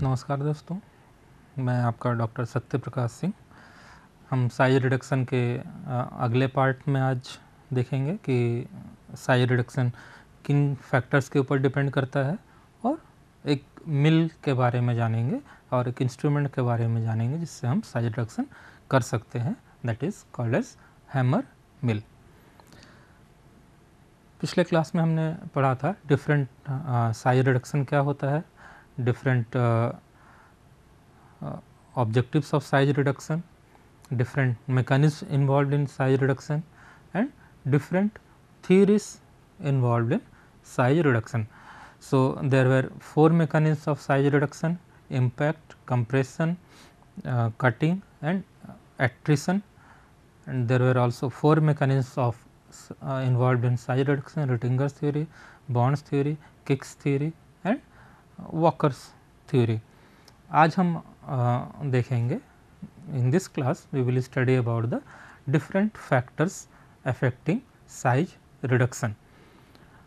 नमस्कार दोस्तों मैं आपका डॉक्टर सत्य प्रकाश सिंह हम साइज रिडक्शन के अगले पार्ट में आज देखेंगे कि साइज रिडक्शन किन फैक्टर्स के ऊपर डिपेंड करता है और एक मिल के बारे में जानेंगे और एक इंस्ट्रूमेंट के बारे में जानेंगे जिससे हम साइज रिडक्शन कर सकते हैं that is called as hammer mill पिछले क्लास में हमने पढ़ा था डिफरेंट साइज रिडक्शन क्या होता है different uh, uh, objectives of size reduction, different mechanisms involved in size reduction and different theories involved in size reduction. So, there were 4 mechanisms of size reduction impact, compression, uh, cutting and attrition and there were also 4 mechanisms of uh, involved in size reduction Rittinger's theory, Bond's theory, Kick's theory Walker's theory. आज in this class we will study about the different factors affecting size reduction.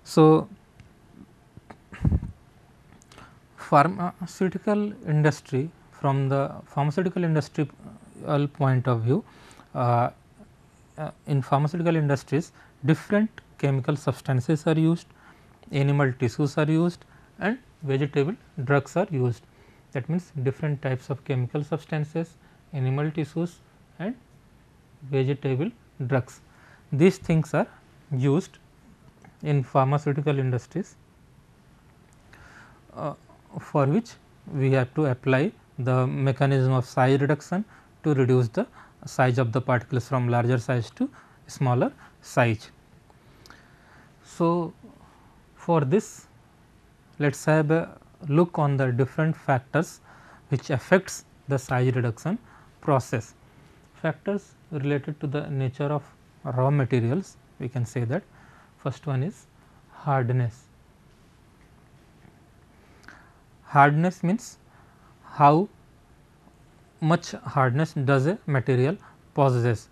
So, pharmaceutical industry from the pharmaceutical industrial point of view uh, uh, in pharmaceutical industries different chemical substances are used, animal tissues are used and vegetable drugs are used that means different types of chemical substances, animal tissues and vegetable drugs. These things are used in pharmaceutical industries uh, for which we have to apply the mechanism of size reduction to reduce the size of the particles from larger size to smaller size. So, for this let us have a look on the different factors which affects the size reduction process. Factors related to the nature of raw materials we can say that first one is hardness. Hardness means how much hardness does a material possess.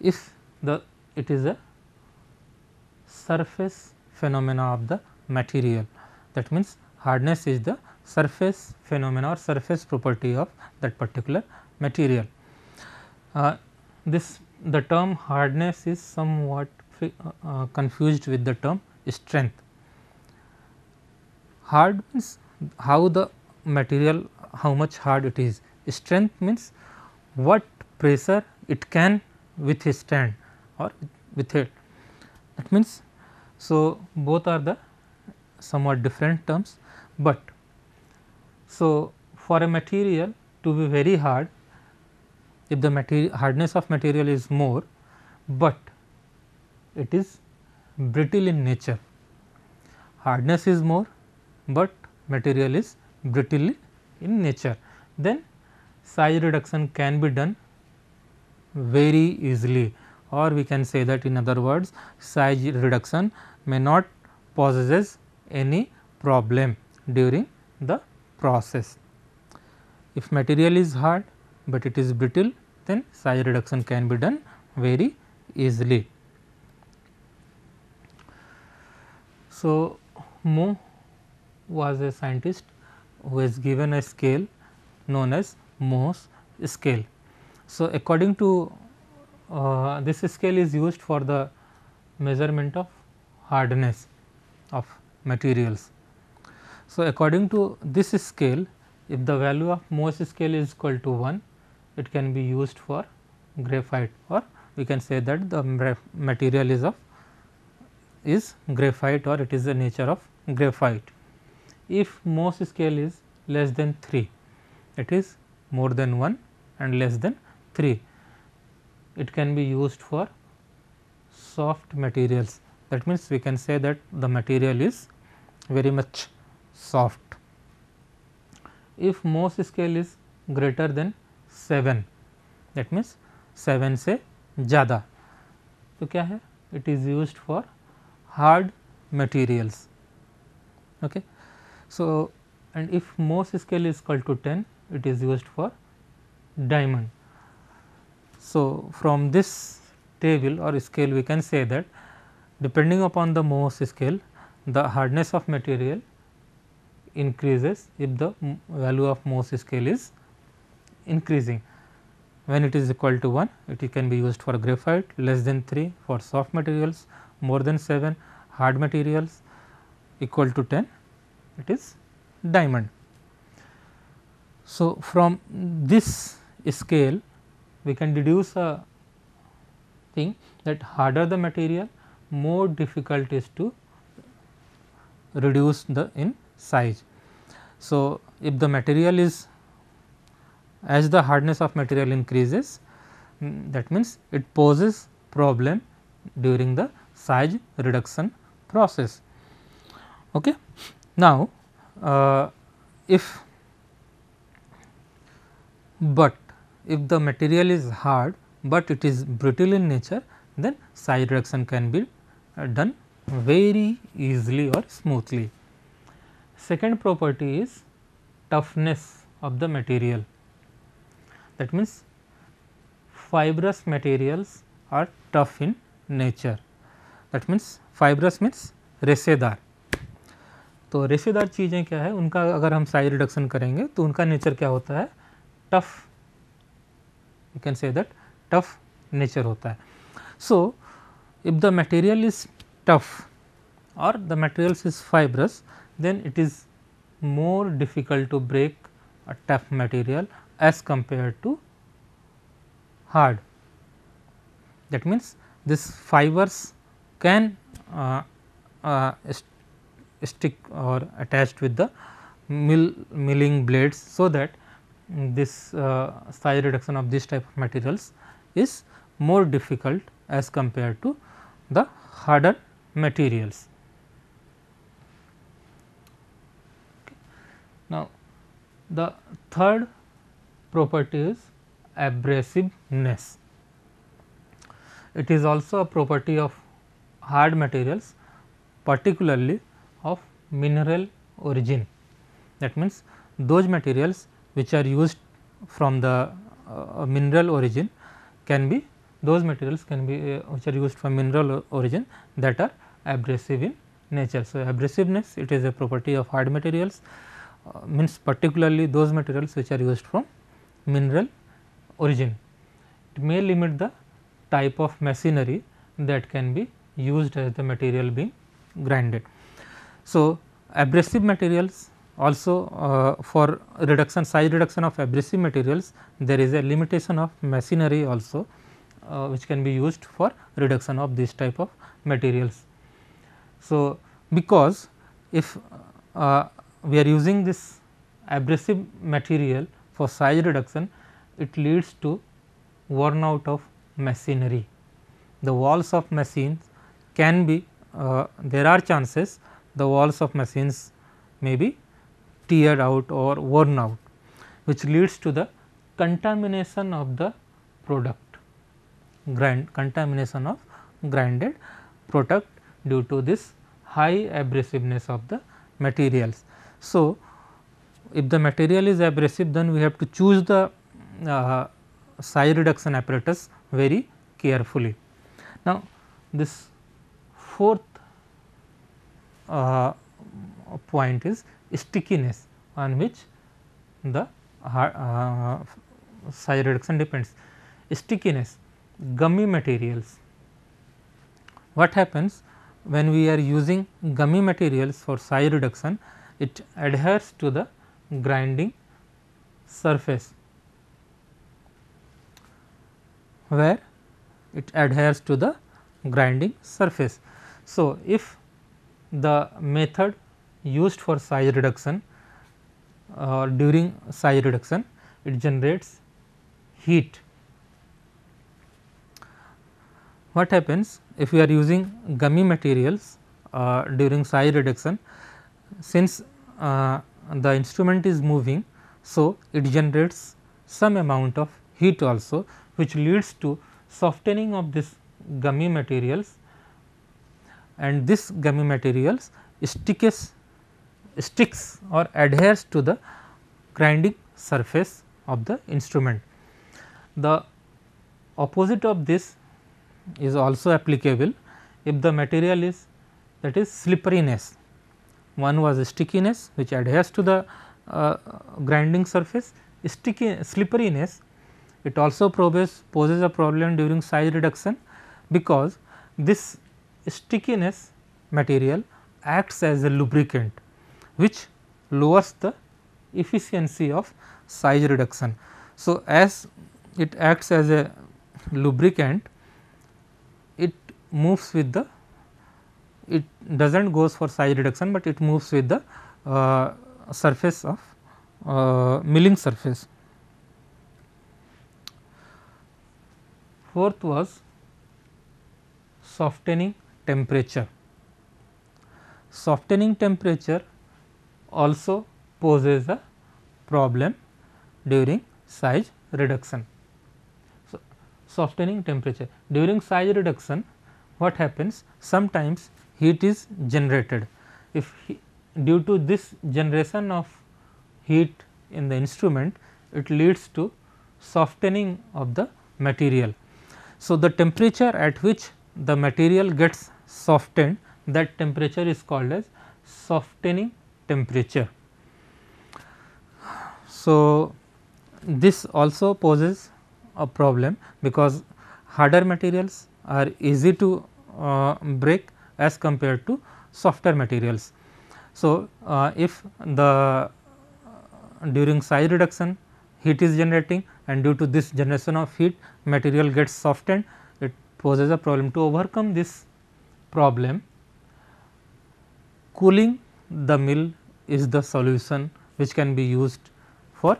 If the it is a surface phenomena of the material that means hardness is the surface phenomena or surface property of that particular material. Uh, this the term hardness is somewhat uh, uh, confused with the term strength. Hard means how the material how much hard it is, strength means what pressure it can withstand or with it. That means, so both are the somewhat different terms, but so for a material to be very hard if the material hardness of material is more, but it is brittle in nature. Hardness is more, but material is brittle in nature. Then size reduction can be done very easily or we can say that in other words size reduction may not possesses any problem during the process. If material is hard, but it is brittle then size reduction can be done very easily. So, Mo was a scientist who has given a scale known as Mohs scale. So, according to uh, this scale is used for the measurement of hardness of materials. So, according to this scale if the value of Mohs scale is equal to 1 it can be used for graphite or we can say that the material is of is graphite or it is the nature of graphite. If Mohs scale is less than 3 it is more than 1 and less than 3 it can be used for soft materials that means we can say that the material is very much soft. If Mohs scale is greater than 7 that means 7 से ज़्यादा तो क्या है it is used for hard materials. Okay. So, and if Mohs scale is equal to 10 it is used for diamond. So, from this table or scale we can say that depending upon the Mohs scale the hardness of material increases if the value of Mohs scale is increasing. When it is equal to 1, it can be used for graphite, less than 3 for soft materials, more than 7 hard materials equal to 10, it is diamond. So, from this scale we can deduce a thing that harder the material more difficult is to reduce the in size. So, if the material is as the hardness of material increases mm, that means it poses problem during the size reduction process. Okay. Now, uh, if but if the material is hard, but it is brittle in nature then size reduction can be uh, done very easily or smoothly. Second property is toughness of the material that means fibrous materials are tough in nature that means fibrous means रेसेदार तो रेसेदार चीज़ें क्या है उनका अगर हम size reduction करेंगे तो उनका नेचर क्या होता है tough you can say that tough nature होता है so if the material is tough or the materials is fibrous then it is more difficult to break a tough material as compared to hard. That means, this fibers can uh, uh, stick or attached with the mill milling blades. So, that this uh, size reduction of this type of materials is more difficult as compared to the harder materials. Now, the third property is abrasiveness. It is also a property of hard materials particularly of mineral origin. That means, those materials which are used from the uh, uh mineral origin can be those materials can be uh, which are used from mineral origin that are abrasive in nature. So, abrasiveness it is a property of hard materials uh, means particularly those materials which are used from mineral origin. It may limit the type of machinery that can be used as the material being grinded. So, abrasive materials also uh, for reduction size reduction of abrasive materials there is a limitation of machinery also uh, which can be used for reduction of this type of materials. So, because if uh, we are using this abrasive material for size reduction, it leads to worn out of machinery. The walls of machines can be uh, there are chances the walls of machines may be teared out or worn out which leads to the contamination of the product grind contamination of grinded product due to this high abrasiveness of the materials. So, if the material is abrasive then we have to choose the uh, reduction apparatus very carefully. Now, this fourth uh, point is stickiness on which the uh, reduction depends. Stickiness, gummy materials. What happens? when we are using gummy materials for size reduction it adheres to the grinding surface where it adheres to the grinding surface. So, if the method used for size reduction uh, during size reduction it generates heat what happens if we are using gummy materials uh, during psi reduction since uh, the instrument is moving. So, it generates some amount of heat also which leads to softening of this gummy materials and this gummy materials sticks sticks or adheres to the grinding surface of the instrument. The opposite of this is also applicable if the material is that is slipperiness. One was stickiness which adheres to the uh, grinding surface, sticky slipperiness it also poses, poses a problem during size reduction because this stickiness material acts as a lubricant which lowers the efficiency of size reduction. So, as it acts as a lubricant moves with the it does not goes for size reduction, but it moves with the uh, surface of uh, milling surface. Fourth was softening temperature. Softening temperature also poses a problem during size reduction. So, softening temperature during size reduction what happens sometimes heat is generated if he, due to this generation of heat in the instrument it leads to softening of the material. So, the temperature at which the material gets softened that temperature is called as softening temperature. So, this also poses a problem because harder materials are easy to uh, break as compared to softer materials. So, uh, if the uh, during size reduction heat is generating and due to this generation of heat material gets softened it poses a problem to overcome this problem cooling the mill is the solution which can be used for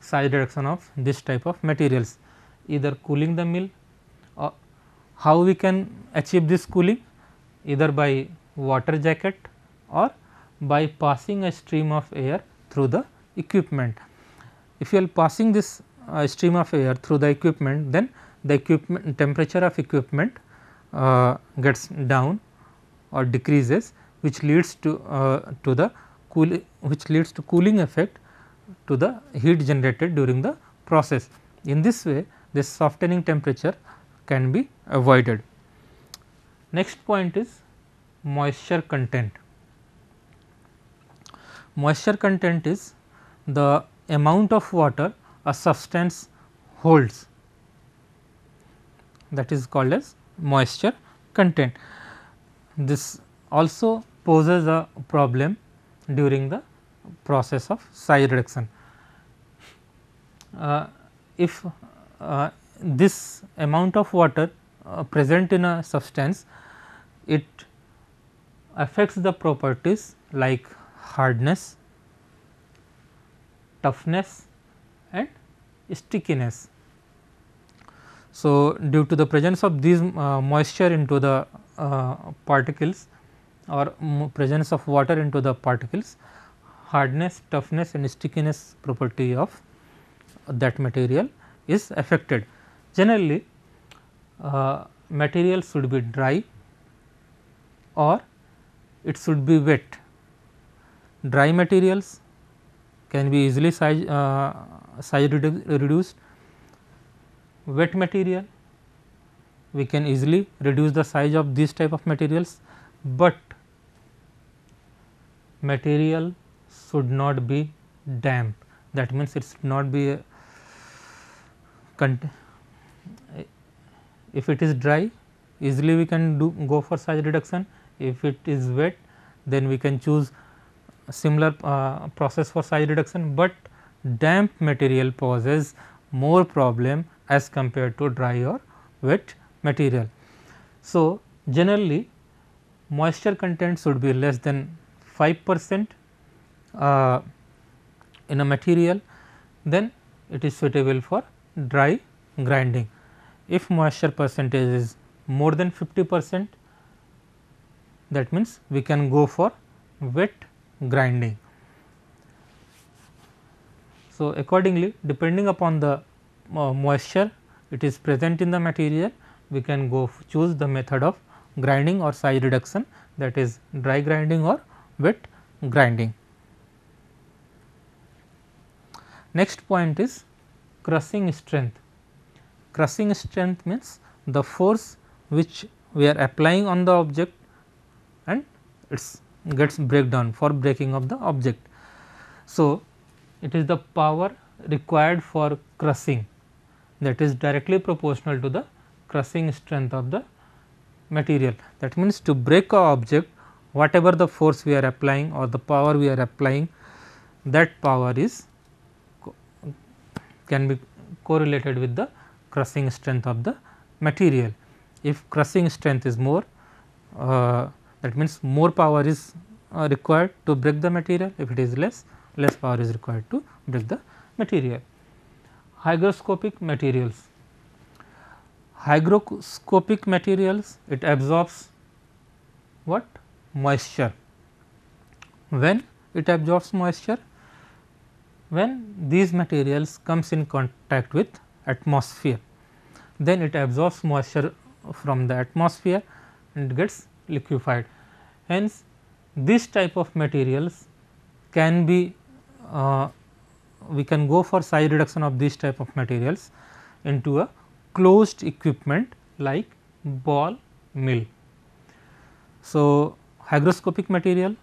size reduction of this type of materials either cooling the mill or, how we can achieve this cooling either by water jacket or by passing a stream of air through the equipment. If you are passing this uh, stream of air through the equipment then the equipment temperature of equipment uh, gets down or decreases which leads to uh, to the cool which leads to cooling effect to the heat generated during the process. In this way this softening temperature can be avoided. Next point is moisture content. Moisture content is the amount of water a substance holds that is called as moisture content. This also poses a problem during the process of psi reduction. Uh, if uh, this amount of water uh, present in a substance it affects the properties like hardness, toughness and stickiness. So, due to the presence of these uh, moisture into the uh, particles or presence of water into the particles, hardness, toughness and stickiness property of that material is affected. Generally, uh, material should be dry or it should be wet. Dry materials can be easily size, uh, size reduced, wet material we can easily reduce the size of these type of materials, but material should not be damp that means it should not be a if it is dry easily we can do go for size reduction if it is wet then we can choose similar uh, process for size reduction, but damp material poses more problem as compared to dry or wet material. So, generally moisture content should be less than 5 percent uh, in a material then it is suitable for dry grinding if moisture percentage is more than 50 percent that means we can go for wet grinding. So, accordingly depending upon the uh, moisture it is present in the material we can go choose the method of grinding or size reduction that is dry grinding or wet grinding. Next point is crushing strength crushing strength means the force which we are applying on the object and it gets breakdown for breaking of the object. So, it is the power required for crushing that is directly proportional to the crushing strength of the material. That means, to break a object whatever the force we are applying or the power we are applying that power is can be correlated with the crushing strength of the material. If crushing strength is more uh, that means more power is uh, required to break the material if it is less less power is required to break the material. Hygroscopic materials. Hygroscopic materials it absorbs what moisture. When it absorbs moisture when these materials comes in contact with atmosphere. Then it absorbs moisture from the atmosphere and gets liquefied. Hence, this type of materials can be uh, we can go for psi reduction of this type of materials into a closed equipment like ball mill. So, hygroscopic material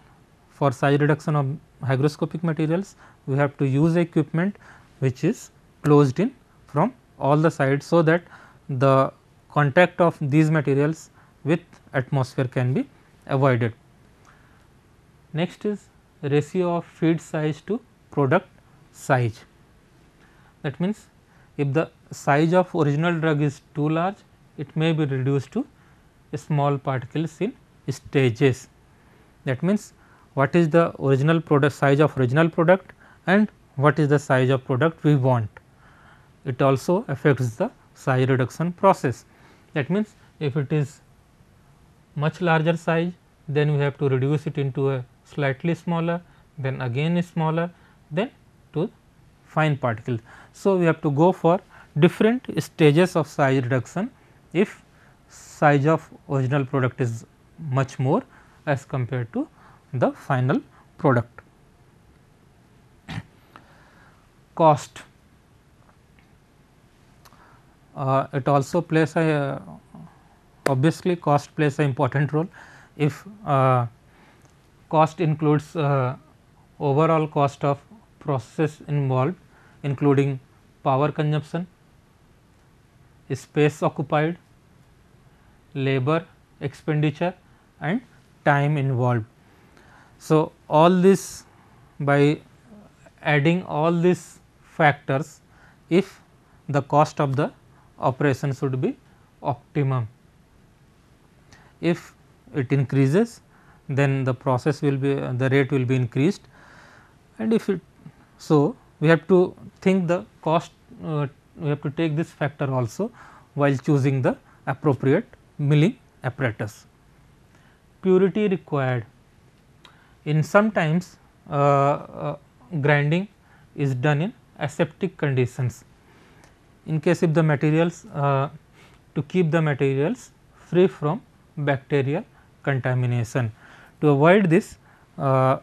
for psi reduction of hygroscopic materials we have to use equipment which is closed in from all the sides so that the contact of these materials with atmosphere can be avoided. Next is ratio of feed size to product size. That means, if the size of original drug is too large, it may be reduced to small particles in stages. That means, what is the original product size of original product and what is the size of product we want it also affects the size reduction process. That means, if it is much larger size then we have to reduce it into a slightly smaller then again smaller then to fine particles. So, we have to go for different stages of size reduction if size of original product is much more as compared to the final product. Cost uh, it also plays a uh, obviously cost plays an important role if uh, cost includes overall cost of process involved including power consumption, space occupied, labor expenditure and time involved. So, all this by adding all these factors if the cost of the operation should be optimum. If it increases then the process will be uh, the rate will be increased and if it so we have to think the cost uh, we have to take this factor also while choosing the appropriate milling apparatus. Purity required in sometimes uh, uh grinding is done in aseptic conditions in case if the materials uh, to keep the materials free from bacterial contamination. To avoid this uh,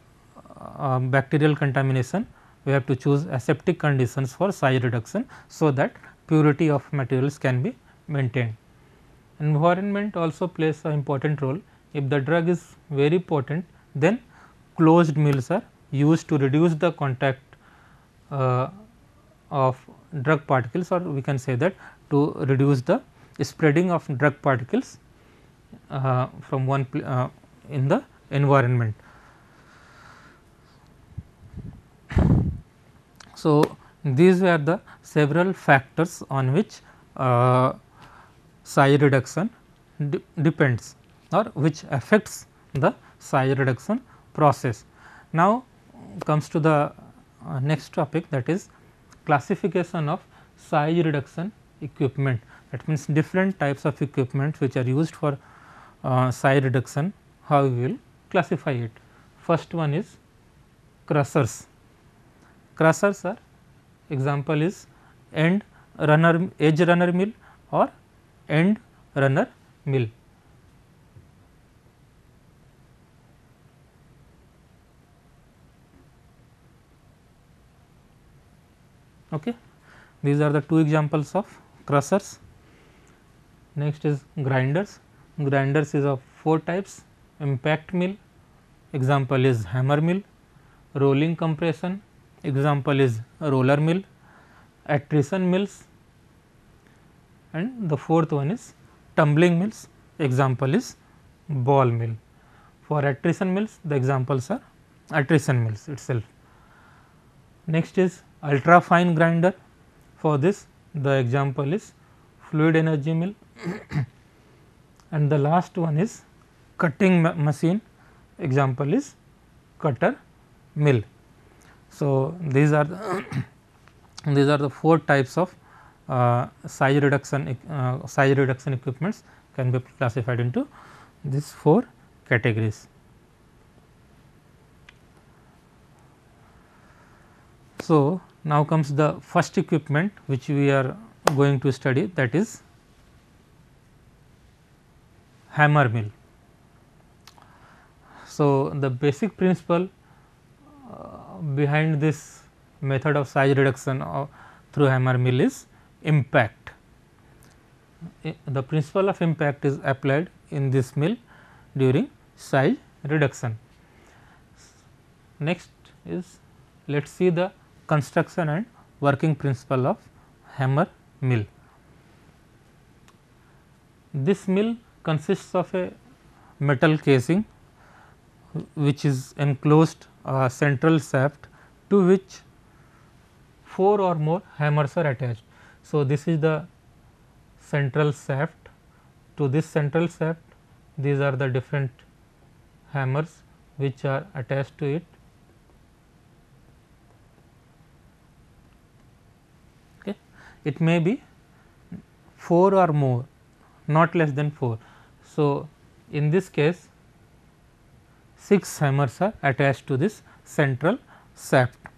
uh, bacterial contamination we have to choose aseptic conditions for size reduction. So, that purity of materials can be maintained. Environment also plays an important role if the drug is very potent then closed mills are used to reduce the contact uh, of drug particles or we can say that to reduce the spreading of drug particles uh, from one uh, in the environment. So, these were the several factors on which uh, psi reduction de depends or which affects the psi reduction process. Now, comes to the uh, next topic that is classification of size reduction equipment that means different types of equipment which are used for uh, size reduction how we will classify it. First one is crushers, crushers are example is end runner edge runner mill or end runner mill Okay. These are the two examples of crushers. Next is grinders. Grinders is of four types impact mill, example is hammer mill, rolling compression, example is roller mill, attrition mills and the fourth one is tumbling mills, example is ball mill. For attrition mills the examples are attrition mills itself. Next is ultra fine grinder for this the example is fluid energy mill and the last one is cutting ma machine example is cutter mill. So, these are the these are the four types of uh, size reduction uh, size reduction equipments can be classified into these four categories. So, now comes the first equipment which we are going to study that is hammer mill. So, the basic principle uh, behind this method of size reduction of uh, through hammer mill is impact. I, the principle of impact is applied in this mill during size reduction. Next is let us see the construction and working principle of hammer mill. This mill consists of a metal casing which is enclosed uh, central shaft to which 4 or more hammers are attached. So, this is the central shaft to this central shaft these are the different hammers which are attached to it it may be 4 or more not less than 4. So, in this case 6 hammers are attached to this central shaft.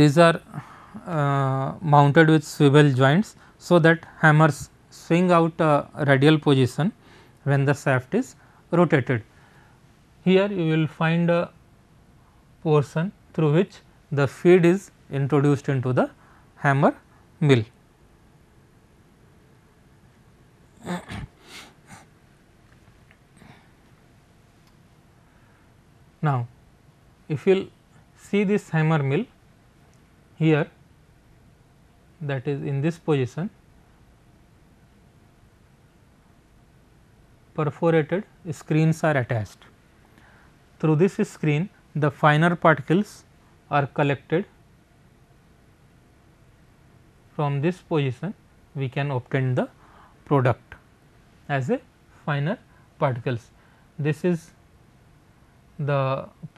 These are uh, mounted with swivel joints. So, that hammers swing out a radial position when the shaft is rotated. Here you will find a portion through which the feed is introduced into the hammer mill. Now, if you will see this hammer mill here that is in this position perforated screens are attached. Through this screen the finer particles are collected from this position we can obtain the product as a finer particles. This is the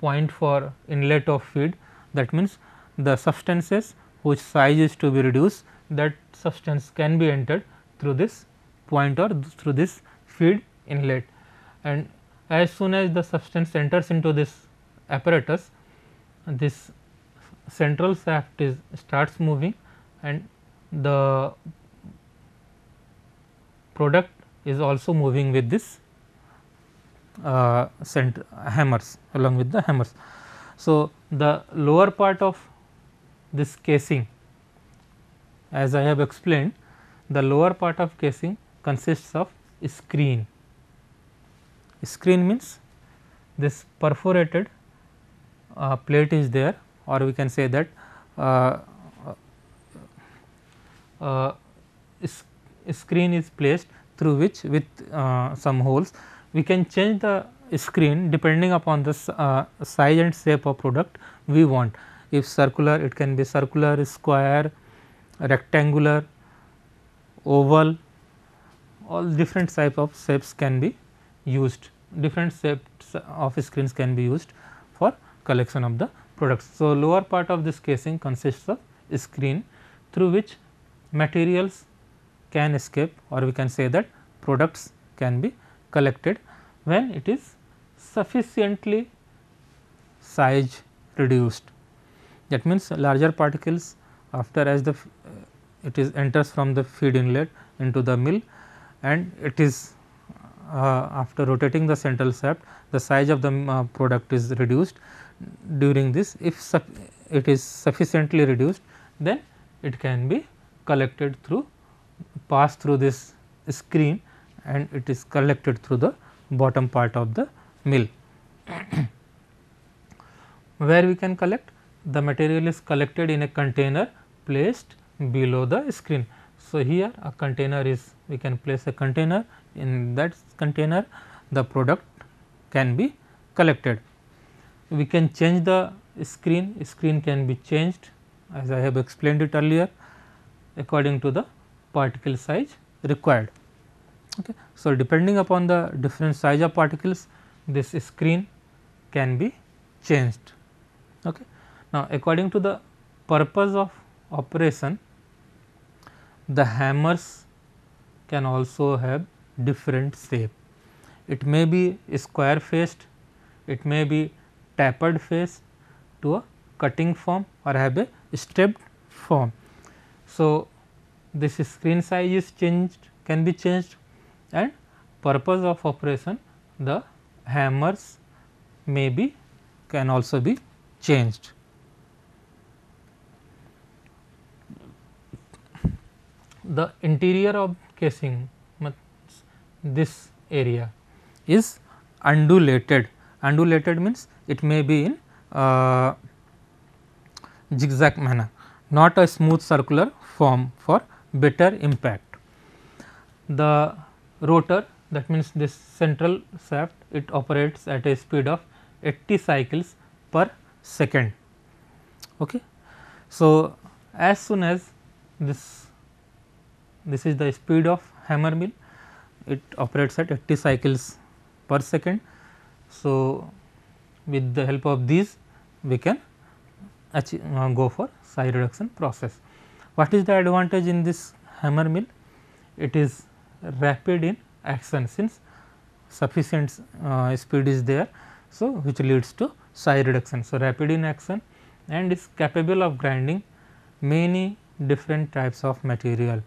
point for inlet of feed that means, the substances whose size is to be reduced that substance can be entered through this point or through this feed inlet. And as soon as the substance enters into this apparatus, this central shaft is starts moving and the product is also moving with this uh, hammers along with the hammers. So, the lower part of this casing as I have explained the lower part of casing consists of screen. Screen means this perforated uh, plate is there or we can say that uh, uh, screen is placed through which with uh, some holes. We can change the screen depending upon the uh, size and shape of product we want. If circular it can be circular, square, rectangular, oval all different type of shapes can be used different shapes of screens can be used for collection of the products. So, lower part of this casing consists of screen through which materials can escape or we can say that products can be collected when it is sufficiently size reduced. That means, larger particles after as the uh, it is enters from the feed inlet into the mill and it is uh, after rotating the central shaft the size of the uh, product is reduced during this if it is sufficiently reduced then it can be collected through pass through this screen and it is collected through the bottom part of the mill. Where we can collect? The material is collected in a container placed below the screen. So, here a container is we can place a container in that container the product can be collected. We can change the screen, screen can be changed as I have explained it earlier according to the particle size required. Okay. So, depending upon the different size of particles this screen can be changed. Okay. Now, according to the purpose of operation the hammers can also have different shape. It may be square faced, it may be tapered face to a cutting form or have a stepped form. So, this screen size is changed can be changed and purpose of operation the hammers may be can also be changed. The interior of casing this area is undulated undulated means it may be in uh, zigzag manner not a smooth circular form for better impact. The rotor that means this central shaft it operates at a speed of 80 cycles per second. Okay. So, as soon as this this is the speed of hammer mill it operates at 80 cycles per second. So, with the help of these we can achieve, uh, go for size reduction process. What is the advantage in this hammer mill? It is rapid in action since sufficient uh, speed is there. So, which leads to size reduction. So, rapid in action and is capable of grinding many different types of material.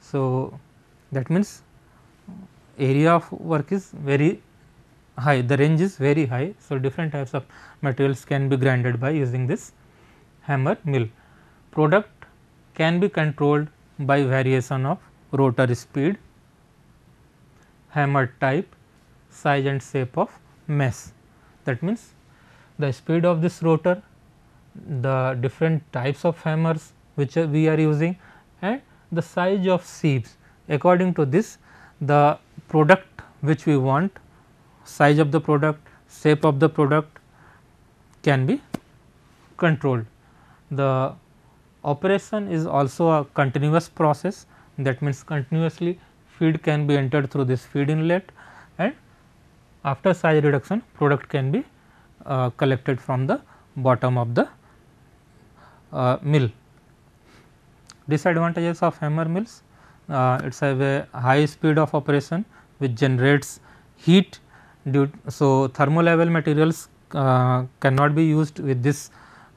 So, that means area of work is very high the range is very high. So, different types of materials can be grinded by using this hammer mill. Product can be controlled by variation of rotor speed, hammer type, size and shape of mesh. That means, the speed of this rotor, the different types of hammers which we are using and the size of sieves. According to this, the product which we want, size of the product, shape of the product can be controlled. The Operation is also a continuous process that means continuously feed can be entered through this feed inlet and after size reduction product can be uh, collected from the bottom of the uh, mill. Disadvantages of hammer mills, uh, it is have a high speed of operation which generates heat due so thermal level materials uh, cannot be used with this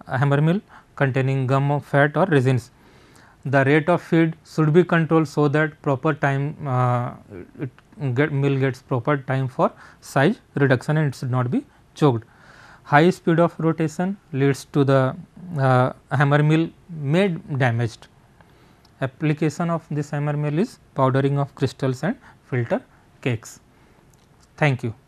hammer mill containing gum fat or resins. The rate of feed should be controlled so that proper time uh, get mill gets proper time for size reduction and it should not be choked. High speed of rotation leads to the uh, hammer mill made damaged. Application of this hammer mill is powdering of crystals and filter cakes. Thank you.